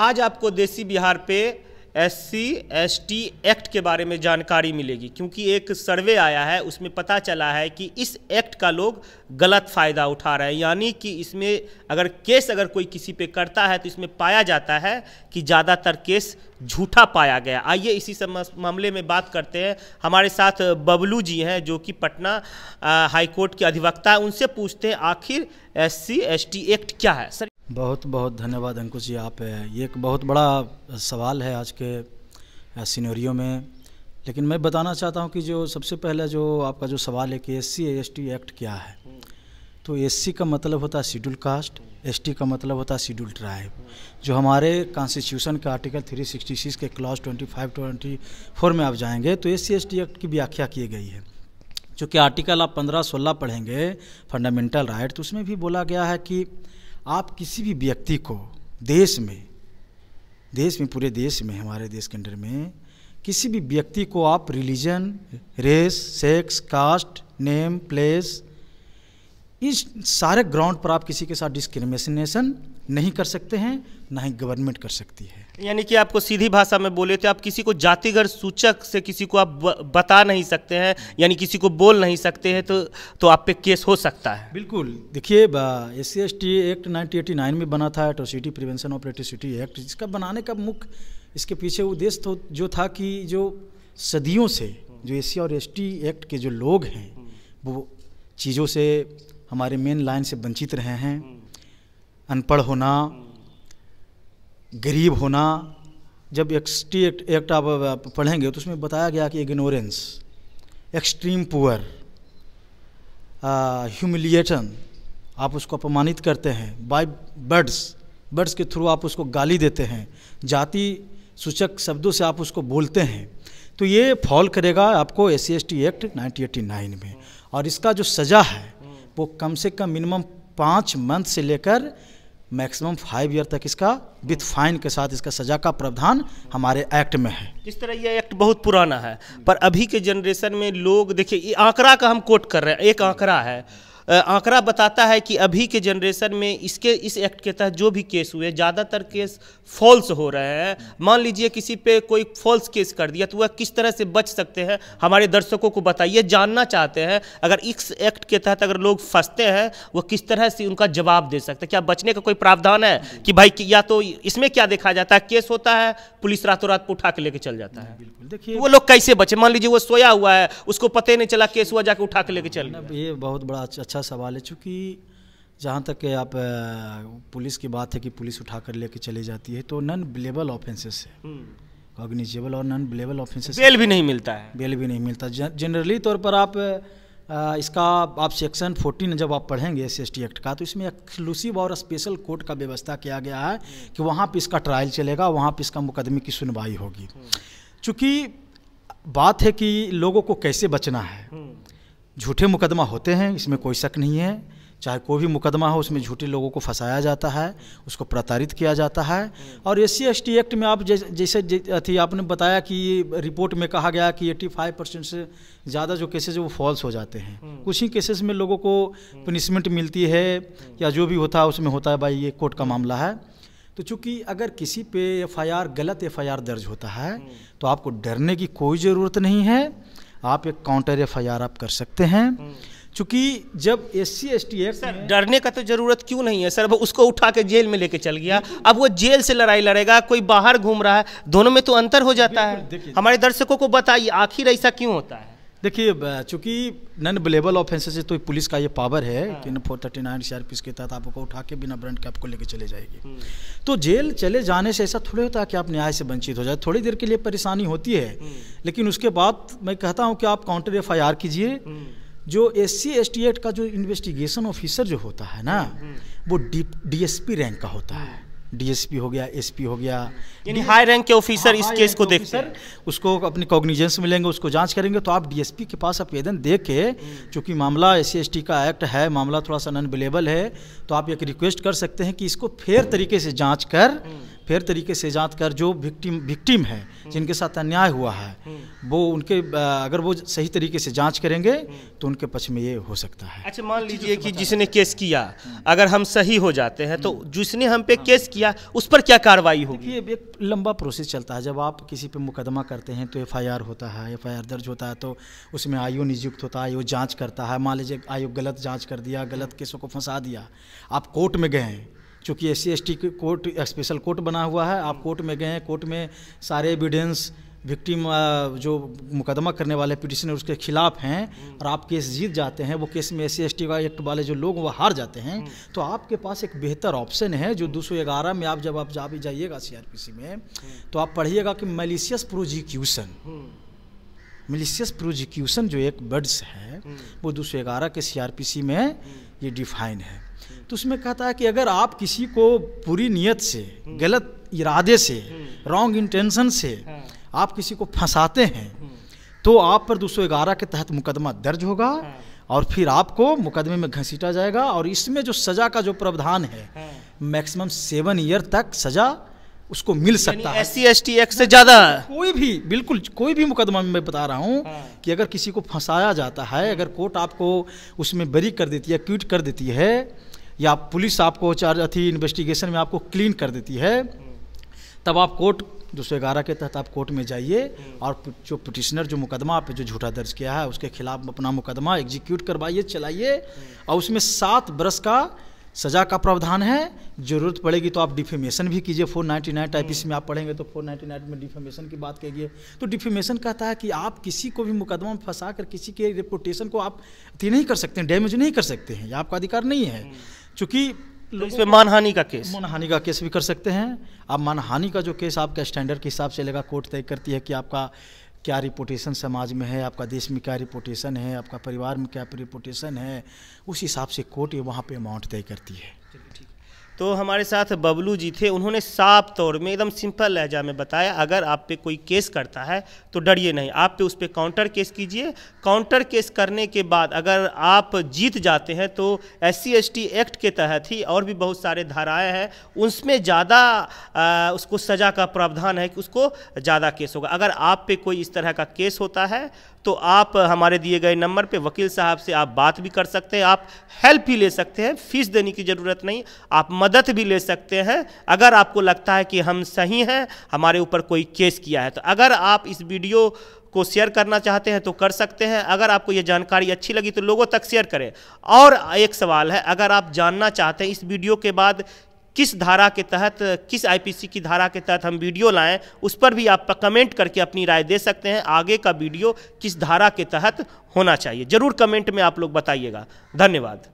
आज आपको देसी बिहार पे S C S T act के बारे में जानकारी मिलेगी क्योंकि एक सर्वे आया है उसमें पता चला है कि इस एक्ट का लोग गलत फ़ायदा उठा रहे हैं यानी कि इसमें अगर केस अगर कोई किसी पे करता है तो इसमें पाया जाता है कि ज़्यादातर केस झूठा पाया गया आइए इसी मामले में बात करते हैं हमारे साथ बबलू जी हैं जो कि पटना हाईकोर्ट के अधिवक्ता हैं उनसे पूछते हैं आखिर एस सी एक्ट क्या है सर बहुत बहुत धन्यवाद अंकुश जी आप ये एक बहुत बड़ा सवाल है आज के सीनोरियो में लेकिन मैं बताना चाहता हूँ कि जो सबसे पहले जो आपका जो सवाल है कि S C S T act क्या है तो एस का मतलब होता है शेड्यूल कास्ट एस का मतलब होता है शेड्यूल ट्राइब जो हमारे कॉन्स्टिट्यूशन के आर्टिकल 366 के क्लॉज 25 24 में आप जाएंगे तो एस सी एक्ट की व्याख्या की गई है जो कि आर्टिकल आप 15 16 पढ़ेंगे फंडामेंटल राइट तो उसमें भी बोला गया है कि आप किसी भी व्यक्ति को देश में देश में पूरे देश में हमारे देश के अंडर में किसी भी व्यक्ति को आप religion race sex caste name place इस सारे ग्राउंड पर आप किसी के साथ डिस्क्रिमिनेशन नहीं कर सकते हैं ना ही गवर्नमेंट कर सकती है यानी कि आपको सीधी भाषा में बोले तो आप किसी को जातिगत सूचक से किसी को आप बता नहीं सकते हैं यानी किसी को बोल नहीं सकते हैं तो तो आप पे केस हो सकता है बिल्कुल देखिए S C S T act nineteen में बना था atrocity prevention of atrocity act इसका बनाने का मुख्य इसके पीछे उद्देश्य तो जो था कि जो सदियों से जो एस और एस एक्ट के जो लोग हैं वो चीज़ों से हमारे मेन लाइन से वंचित रहे हैं अनपढ़ होना गरीब होना जब एक्सटी एक्ट, एक्ट आप पढ़ेंगे तो उसमें बताया गया कि इग्नोरेंस एक्सट्रीम पुअर ह्यूमिलिएटन आप उसको अपमानित करते हैं बाय बर्ड्स बर्ड्स के थ्रू आप उसको गाली देते हैं जाति सूचक शब्दों से आप उसको बोलते हैं तो ये फॉल करेगा आपको एस सी एक्ट 1989 में और इसका जो सज़ा है वो कम से कम मिनिमम पाँच मंथ से लेकर मैक्सिमम फाइव ईयर तक इसका विथ फाइन के साथ इसका सजा का प्रावधान हमारे एक्ट में है जिस तरह यह एक्ट बहुत पुराना है पर अभी के जनरेशन में लोग देखिए आंकड़ा का हम कोट कर रहे हैं एक आंकड़ा है आंकड़ा बताता है कि अभी के जनरेशन में इसके इस एक्ट के तहत जो भी केस हुए ज़्यादातर केस फॉल्स हो रहे हैं मान लीजिए किसी पे कोई फॉल्स केस कर दिया तो वह किस तरह से बच सकते हैं हमारे दर्शकों को बताइए जानना चाहते हैं अगर इस एक्ट के तहत अगर लोग फंसते हैं वह किस तरह से उनका जवाब दे सकते हैं क्या बचने का कोई प्रावधान है कि भाई या तो इसमें क्या देखा जाता है केस होता है पुलिस रातों रात उठा के लेके चल जाता है बिल्कुल देखिए तो वो लोग कैसे बचे मान लीजिए वो सोया हुआ है उसको पता ही नहीं चला केस हुआ जाके उठा के लेके चल मतलब ये बहुत बड़ा अच्छा अच्छा सवाल है चूँकि जहाँ तक आप पुलिस की बात है कि पुलिस उठा कर लेके चली जाती है तो नॉन बिलेबल ऑफेंसेस है कॉग्निजेबल हम्म। और नॉन बिलेबल ऑफेंसेस बेल भी नहीं मिलता है बेल भी नहीं मिलता जनरली तौर पर आप इसका आप सेक्शन फोर्टीन जब आप पढ़ेंगे एस एस एक्ट का तो इसमें एक्सक्लूसिव और स्पेशल कोर्ट का व्यवस्था किया गया है कि वहाँ पर इसका ट्रायल चलेगा वहाँ पर इसका मुकदमे की सुनवाई होगी हम्म। चूँकि बात है कि लोगों को कैसे बचना है हम्म। झूठे मुकदमा होते हैं इसमें कोई शक नहीं है चाहे कोई भी मुकदमा हो उसमें झूठे लोगों को फंसाया जाता है उसको प्रताड़ित किया जाता है और एस सी एक्ट में आप जैसे जैसे अथी आपने बताया कि रिपोर्ट में कहा गया कि एट्टी फाइव परसेंट से ज़्यादा जो केसेज वो फॉल्स हो जाते हैं हम्म। कुछ ही केसेस में लोगों को पनिशमेंट हम्म। मिलती है या जो भी होता है उसमें होता है भाई ये कोर्ट का मामला है तो चूंकि अगर किसी पे एफ गलत एफ दर्ज होता है हम्म। तो आपको डरने की कोई ज़रूरत नहीं है आप एक काउंटर एफ आप कर सकते हैं हम्म। चूंकि जब S C S T act डरने का तो जरूरत क्यों नहीं है सर वो उसको उठा के जेल में लेके चल गया अब वो जेल से लड़ाई लड़ेगा कोई बाहर घूम रहा है दोनों में तो अंतर हो जाता है हमारे दर्शकों को बताइए आखिर ऐसा क्यों होता है देखिए चूंकि नन बलेबल ऑफेंस से तो पुलिस का ये पावर है हाँ। कि कि four thirty nine C R P के तहत आपको उठा के बिना ब्रांड के आपको लेके चले जाएगी हम्म। तो जेल चले जाने से ऐसा थोड़े होता है कि आप न्याय से वंचित हो जाए थोड़ी देर के लिए परेशानी होती है हम्म। लेकिन उसके बाद मैं कहता हूँ कि आप काउंटर एफ कीजिए हम्म। जो S C S T act का जो इन्वेस्टिगेशन ऑफिसर जो होता है ना वो डी एस पी रैंक का होता है डीएसपी हो गया एसपी हो गया यानी हाई रैंक के ऑफिसर इस केस हाँ, को देखते हैं उसको अपने कॉग्निजेंस मिलेंगे उसको जांच करेंगे तो आप डीएसपी के पास आवेदन दे के हम्म। चूँकि मामला एस सी का एक्ट है मामला थोड़ा सा अनबिलेबल है तो आप एक रिक्वेस्ट कर सकते हैं कि इसको फेयर तरीके से जाँच कर हम्म। फेयर तरीके से जांच कर जो विक्टिम विक्टिम है हम्म। जिनके साथ अन्याय हुआ है वो उनके अगर वो सही तरीके से जांच करेंगे तो उनके पक्ष में ये हो सकता है अच्छा मान लीजिए कि जिसने केस किया अगर हम सही हो जाते हैं तो जिसने हम पे केस हाँ। किया किया उस पर क्या कार्रवाई होगी ये एक लंबा प्रोसेस चलता है जब आप किसी पे मुकदमा करते हैं तो एफआईआर होता है एफआईआर दर्ज होता है तो उसमें आयोग नियुक्त होता है आयोग जाँच करता है मान लीजिए आयोग गलत जाँच कर दिया गलत केसों को फंसा दिया आप कोर्ट में गए हैं चूँकि S C court special court बना हुआ है आप कोर्ट में गए कोर्ट में सारे एविडेंस विक्टिम जो मुकदमा करने वाले पिटिशनर उसके खिलाफ हैं और आप केस जीत जाते हैं वो केस में एस सी एक्ट वाले जो लोग वह हार जाते हैं तो आपके पास एक बेहतर ऑप्शन है जो दो में आप जब आप जा भी जाइएगा सी में तो आप पढ़िएगा कि मलिशियस प्रोजिक्यूशन मलिशियस प्रोजिक्यूशन जो एक बर्ड्स है वो दो के सी में ये डिफाइन है तो उसमें कहता है कि अगर आप किसी को पूरी नीयत से गलत इरादे से रॉन्ग इंटेंशन से हाँ। आप किसी को फंसाते हैं तो आप पर दो के तहत मुकदमा दर्ज होगा हाँ। और फिर आपको मुकदमे में घसीटा जाएगा और इसमें जो सज़ा का जो प्रावधान है हाँ। मैक्सिमम सेवन ईयर तक सज़ा उसको मिल सकता है सी एस टी एक्ट से ज़्यादा कोई भी बिल्कुल कोई भी मुकदमा मैं बता रहा हूँ हाँ। कि अगर किसी को फंसाया जाता है अगर कोर्ट आपको उसमें बरी कर देती है क्यूट कर देती है या पुलिस आपको चार्ज अथी इन्वेस्टिगेशन में आपको क्लीन कर देती है तब आप कोर्ट दो सौ ग्यारह के तहत आप कोर्ट में जाइए और जो पिटिशनर जो मुकदमा आप जो झूठा दर्ज किया है उसके खिलाफ अपना मुकदमा एग्जीक्यूट करवाइए चलाइए और उसमें सात बरस का सजा का प्रावधान है जरूरत पड़ेगी तो आप डिफेमेशन भी कीजिए फोर नाइन्टी नाइन टाइप इसमें आप पढ़ेंगे तो फोर नाइन्टी नाइन में डिफेमेशन की बात कहिए तो डिफेमेशन कहता है कि आप किसी को भी मुकदमा में फंसा कर किसी के रिपोटेशन को आप नहीं कर सकते हैं डैमेज नहीं कर सकते हैं यह आपका अधिकार नहीं है चूँकि तो इसमें मानहानि का केस मानहानि का केस भी कर सकते हैं आप मानहानि का जो केस आपका स्टैंडर्ड के हिसाब से लेगा कोर्ट तय करती है कि आपका क्या रिपोटेशन समाज में है आपका देश में क्या रिपोटेशन है आपका परिवार में क्या रिपोटेशन है उस हिसाब से कोर्ट ये वहाँ पे अमाउंट तय करती है तो हमारे साथ बबलू जी थे उन्होंने साफ तौर में एकदम सिंपल लहजा में बताया अगर आप पे कोई केस करता है तो डरिए नहीं आप पे उस पर काउंटर केस कीजिए काउंटर केस करने के बाद अगर आप जीत जाते हैं तो एस सी एक्ट के तहत ही और भी बहुत सारे धाराएँ हैं उसमें ज़्यादा उसको सज़ा का प्रावधान है कि उसको ज़्यादा केस होगा अगर आप पे कोई इस तरह का केस होता है तो आप हमारे दिए गए नंबर पे वकील साहब से आप बात भी कर सकते हैं आप हेल्प भी ले सकते हैं फीस देने की ज़रूरत नहीं आप मदद भी ले सकते हैं अगर आपको लगता है कि हम सही हैं हमारे ऊपर कोई केस किया है तो अगर आप इस वीडियो को शेयर करना चाहते हैं तो कर सकते हैं अगर आपको ये जानकारी अच्छी लगी तो लोगों तक शेयर करें और एक सवाल है अगर आप जानना चाहते हैं इस वीडियो के बाद किस धारा के तहत किस आईपीसी की धारा के तहत हम वीडियो लाएं उस पर भी आप कमेंट करके अपनी राय दे सकते हैं आगे का वीडियो किस धारा के तहत होना चाहिए ज़रूर कमेंट में आप लोग बताइएगा धन्यवाद